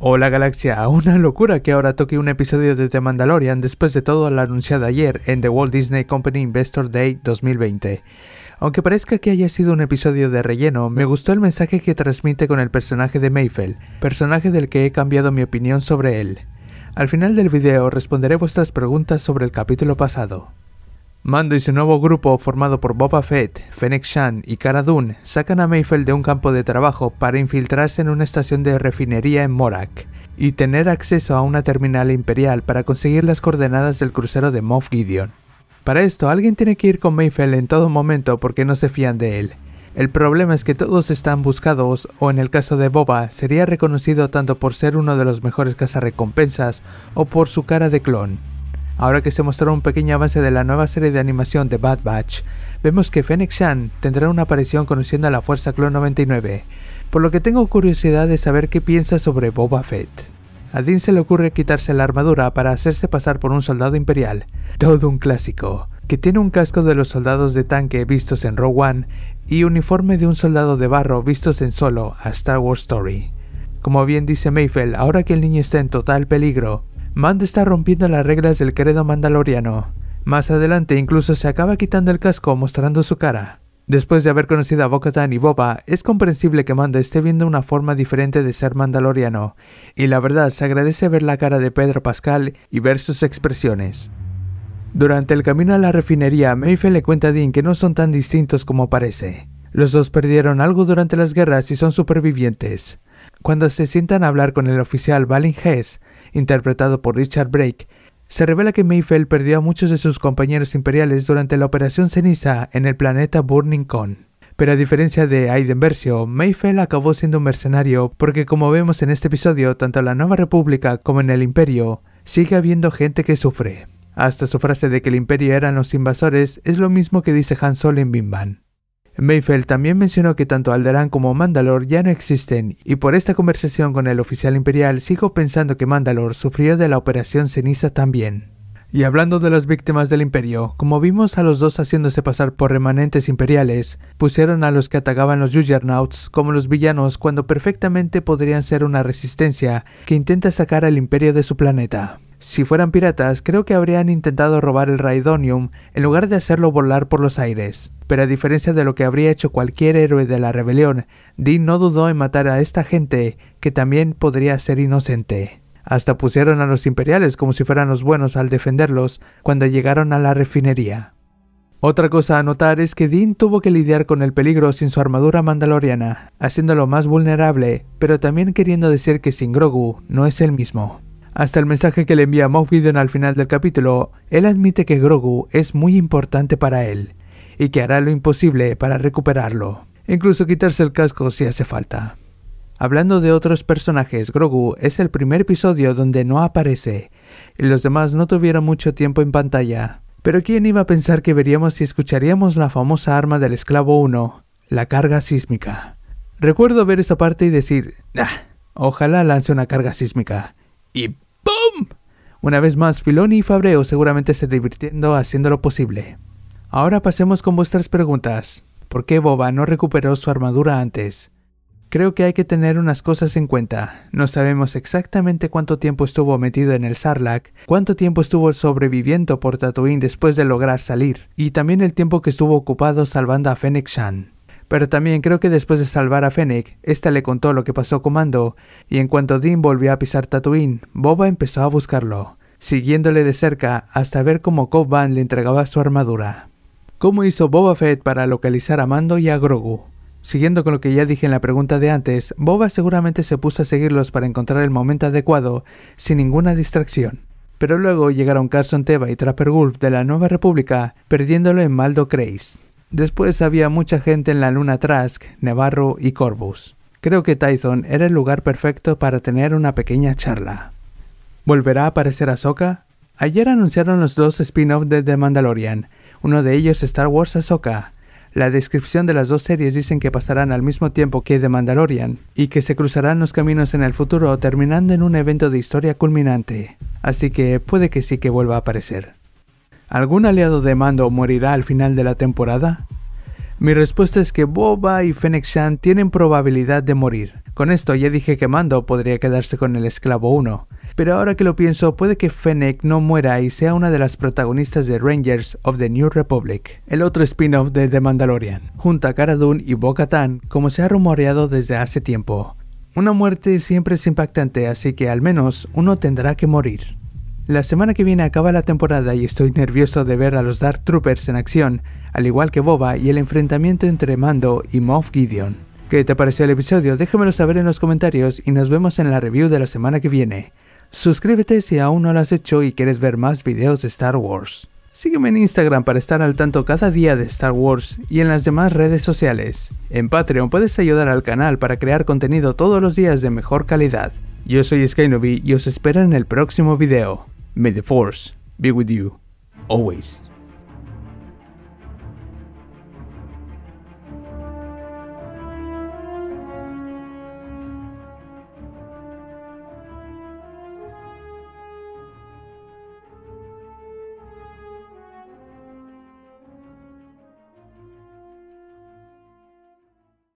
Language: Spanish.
Hola Galaxia, ah, una locura que ahora toque un episodio de The Mandalorian después de todo lo anunciado ayer en The Walt Disney Company Investor Day 2020. Aunque parezca que haya sido un episodio de relleno, me gustó el mensaje que transmite con el personaje de Mayfell, personaje del que he cambiado mi opinión sobre él. Al final del video responderé vuestras preguntas sobre el capítulo pasado. Mando y su nuevo grupo formado por Boba Fett, Fennec Shan y Cara Dune sacan a Mayfeld de un campo de trabajo para infiltrarse en una estación de refinería en Morak y tener acceso a una terminal imperial para conseguir las coordenadas del crucero de Moff Gideon. Para esto alguien tiene que ir con Mayfeld en todo momento porque no se fían de él. El problema es que todos están buscados o en el caso de Boba sería reconocido tanto por ser uno de los mejores cazarrecompensas o por su cara de clon. Ahora que se mostró un pequeño avance de la nueva serie de animación de Bad Batch, vemos que Fennec Shan tendrá una aparición conociendo a la Fuerza Clon 99, por lo que tengo curiosidad de saber qué piensa sobre Boba Fett. A Dean se le ocurre quitarse la armadura para hacerse pasar por un soldado imperial, todo un clásico, que tiene un casco de los soldados de tanque vistos en Rogue One y uniforme de un soldado de barro vistos en Solo a Star Wars Story. Como bien dice Mayfell, ahora que el niño está en total peligro, Mando está rompiendo las reglas del credo mandaloriano. Más adelante incluso se acaba quitando el casco mostrando su cara. Después de haber conocido a Bo-Katan y Boba, es comprensible que Mando esté viendo una forma diferente de ser mandaloriano, y la verdad se agradece ver la cara de Pedro Pascal y ver sus expresiones. Durante el camino a la refinería, Mayfe le cuenta a Dean que no son tan distintos como parece. Los dos perdieron algo durante las guerras y son supervivientes. Cuando se sientan a hablar con el oficial Balin Hess, interpretado por Richard Brake, se revela que Mayfeld perdió a muchos de sus compañeros imperiales durante la Operación Ceniza en el planeta Burning Con. Pero a diferencia de Aiden Versio, Mayfeld acabó siendo un mercenario porque como vemos en este episodio, tanto en la Nueva República como en el Imperio, sigue habiendo gente que sufre. Hasta su frase de que el Imperio eran los invasores es lo mismo que dice Han Solo en Bimban. Mayfeld también mencionó que tanto Alderaan como Mandalor ya no existen, y por esta conversación con el oficial imperial sigo pensando que Mandalor sufrió de la Operación Ceniza también. Y hablando de las víctimas del imperio, como vimos a los dos haciéndose pasar por remanentes imperiales, pusieron a los que atacaban los Juggernauts como los villanos cuando perfectamente podrían ser una resistencia que intenta sacar al imperio de su planeta. Si fueran piratas, creo que habrían intentado robar el Raidonium en lugar de hacerlo volar por los aires pero a diferencia de lo que habría hecho cualquier héroe de la rebelión, Dean no dudó en matar a esta gente, que también podría ser inocente. Hasta pusieron a los imperiales como si fueran los buenos al defenderlos cuando llegaron a la refinería. Otra cosa a notar es que Dean tuvo que lidiar con el peligro sin su armadura mandaloriana, haciéndolo más vulnerable, pero también queriendo decir que sin Grogu no es el mismo. Hasta el mensaje que le envía Moff Gideon al final del capítulo, él admite que Grogu es muy importante para él, y que hará lo imposible para recuperarlo, incluso quitarse el casco si hace falta. Hablando de otros personajes, Grogu es el primer episodio donde no aparece, y los demás no tuvieron mucho tiempo en pantalla. Pero ¿quién iba a pensar que veríamos y escucharíamos la famosa arma del esclavo 1, la carga sísmica? Recuerdo ver esa parte y decir, ah, ojalá lance una carga sísmica. Y ¡Pum! Una vez más, Filoni y Fabreo seguramente se divirtiendo haciendo lo posible. Ahora pasemos con vuestras preguntas. ¿Por qué Boba no recuperó su armadura antes? Creo que hay que tener unas cosas en cuenta. No sabemos exactamente cuánto tiempo estuvo metido en el Sarlacc, cuánto tiempo estuvo sobreviviendo por Tatooine después de lograr salir, y también el tiempo que estuvo ocupado salvando a Fennec Shan. Pero también creo que después de salvar a Fennec, esta le contó lo que pasó con y en cuanto Dean volvió a pisar Tatooine, Boba empezó a buscarlo, siguiéndole de cerca hasta ver cómo Cobb le entregaba su armadura. ¿Cómo hizo Boba Fett para localizar a Mando y a Grogu? Siguiendo con lo que ya dije en la pregunta de antes, Boba seguramente se puso a seguirlos para encontrar el momento adecuado, sin ninguna distracción. Pero luego llegaron Carson Teva y Trapper Wolf de la Nueva República, perdiéndolo en Maldo Kreis. Después había mucha gente en la Luna Trask, Navarro y Corvus. Creo que Tython era el lugar perfecto para tener una pequeña charla. ¿Volverá a aparecer Ahsoka? Ayer anunciaron los dos spin-offs de The Mandalorian, uno de ellos Star Wars Ahsoka. La descripción de las dos series dicen que pasarán al mismo tiempo que The Mandalorian y que se cruzarán los caminos en el futuro terminando en un evento de historia culminante. Así que puede que sí que vuelva a aparecer. ¿Algún aliado de Mando morirá al final de la temporada? Mi respuesta es que Boba y Fennec Shan tienen probabilidad de morir. Con esto ya dije que Mando podría quedarse con el esclavo 1, pero ahora que lo pienso, puede que Fennec no muera y sea una de las protagonistas de Rangers of the New Republic, el otro spin-off de The Mandalorian, junto a Cara y bo como se ha rumoreado desde hace tiempo. Una muerte siempre es impactante, así que al menos uno tendrá que morir. La semana que viene acaba la temporada y estoy nervioso de ver a los Dark Troopers en acción, al igual que Boba y el enfrentamiento entre Mando y Moff Gideon. ¿Qué te pareció el episodio? Déjamelo saber en los comentarios y nos vemos en la review de la semana que viene. Suscríbete si aún no lo has hecho y quieres ver más videos de Star Wars. Sígueme en Instagram para estar al tanto cada día de Star Wars y en las demás redes sociales. En Patreon puedes ayudar al canal para crear contenido todos los días de mejor calidad. Yo soy SkyNovi y os espero en el próximo video. May the Force be with you. Always.